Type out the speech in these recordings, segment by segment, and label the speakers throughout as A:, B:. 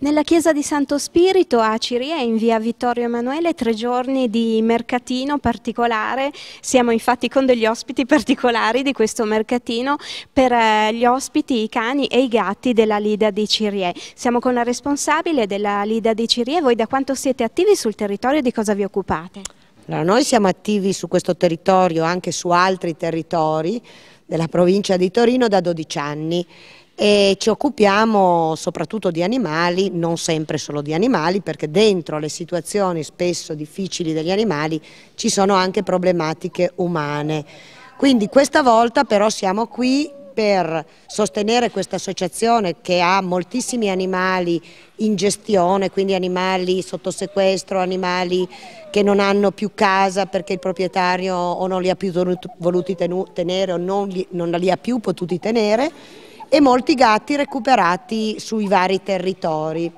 A: Nella chiesa di Santo Spirito a Cirie in via Vittorio Emanuele tre giorni di mercatino particolare, siamo infatti con degli ospiti particolari di questo mercatino per eh, gli ospiti, i cani e i gatti della Lida di Cirie. Siamo con la responsabile della Lida di Cirie, voi da quanto siete attivi sul territorio di cosa vi occupate?
B: Allora, noi siamo attivi su questo territorio, anche su altri territori, della provincia di Torino da 12 anni e ci occupiamo soprattutto di animali, non sempre solo di animali, perché dentro le situazioni spesso difficili degli animali ci sono anche problematiche umane. Quindi questa volta però siamo qui per sostenere questa associazione che ha moltissimi animali in gestione, quindi animali sotto sequestro, animali che non hanno più casa perché il proprietario o non li ha più voluti tenere o non li, non li ha più potuti tenere e molti gatti recuperati sui vari territori.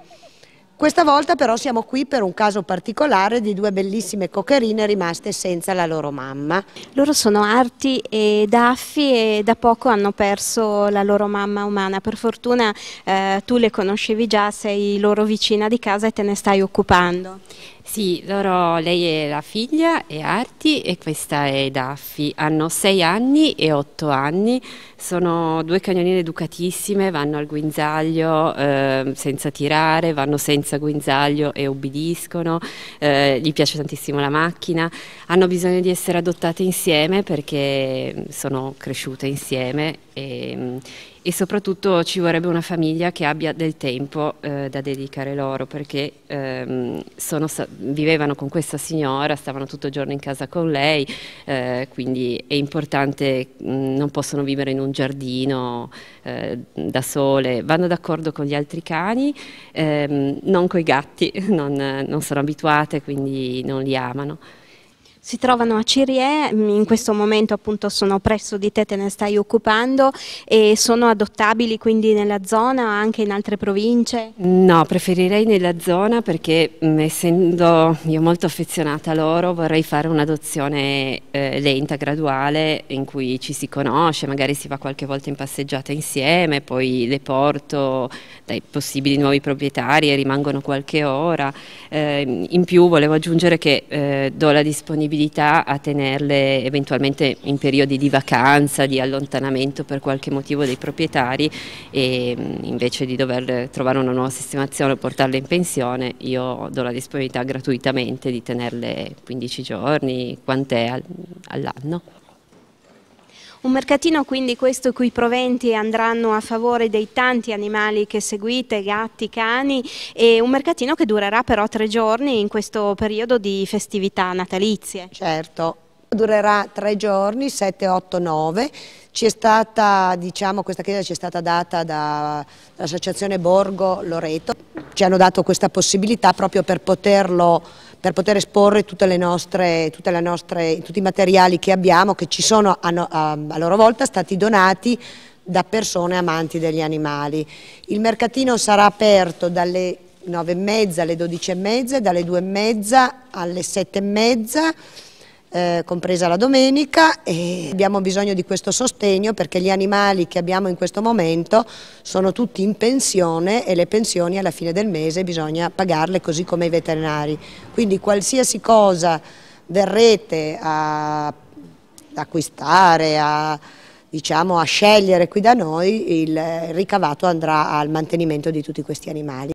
B: Questa volta però siamo qui per un caso particolare di due bellissime cocherine rimaste senza la loro mamma. Loro sono Arti e Daffi e
A: da poco hanno perso la loro mamma umana. Per fortuna eh, tu le conoscevi già, sei loro vicina di casa e te ne stai occupando.
C: Sì, loro, lei è la figlia, è Arti e questa è Daffi. Hanno sei anni e otto anni, sono due cagnoline educatissime, vanno al guinzaglio eh, senza tirare, vanno senza senza guinzaglio e ubbidiscono, eh, gli piace tantissimo la macchina, hanno bisogno di essere adottate insieme perché mm, sono cresciute insieme e, mm, e soprattutto ci vorrebbe una famiglia che abbia del tempo eh, da dedicare loro perché ehm, sono, vivevano con questa signora, stavano tutto il giorno in casa con lei, eh, quindi è importante, mh, mm, non possono vivere in un giardino eh, da sole, vanno d'accordo con gli altri cani, ehm, non con i gatti, non, non sono abituate, quindi non li amano
A: si trovano a Cirie, in questo momento appunto sono presso di te, te ne stai occupando e sono adottabili quindi nella zona o anche in altre province?
C: No, preferirei nella zona perché mh, mm, essendo io molto affezionata a loro vorrei fare un'adozione eh, lenta, graduale, in cui ci si conosce, magari si va qualche volta in passeggiata insieme, poi le porto dai possibili nuovi proprietari e rimangono qualche ora. Eh, in più volevo aggiungere che eh, do la disponibilità possibilità a tenerle eventualmente in periodi di vacanza, di allontanamento per qualche motivo dei proprietari e invece di dover trovare una nuova sistemazione o portarle in pensione io do la disponibilità gratuitamente di tenerle 15 giorni, quant'è all'anno.
A: Un mercatino quindi questo i cui proventi andranno a favore dei tanti animali che seguite, gatti, cani, e un mercatino che durerà però tre giorni in questo periodo di festività
B: natalizie. Certo, durerà tre giorni, 7, 8, 9. Ci è stata, diciamo, questa chiesa ci è stata data dall'associazione Borgo Loreto. Ci hanno dato questa possibilità proprio per poterlo per poter esporre nostre, nostre, tutti i materiali che abbiamo, che ci sono a, a, a loro volta stati donati da persone amanti degli animali. Il mercatino sarà aperto dalle 9.30 alle 12.30, dalle 2.30 alle 7.30 eh, compresa la domenica e abbiamo bisogno di questo sostegno perché gli animali che abbiamo in questo momento sono tutti in pensione e le pensioni alla fine del mese bisogna pagarle così come i veterinari. Quindi qualsiasi cosa verrete a acquistare, a, diciamo, a scegliere qui da noi, il ricavato andrà al mantenimento di tutti questi animali.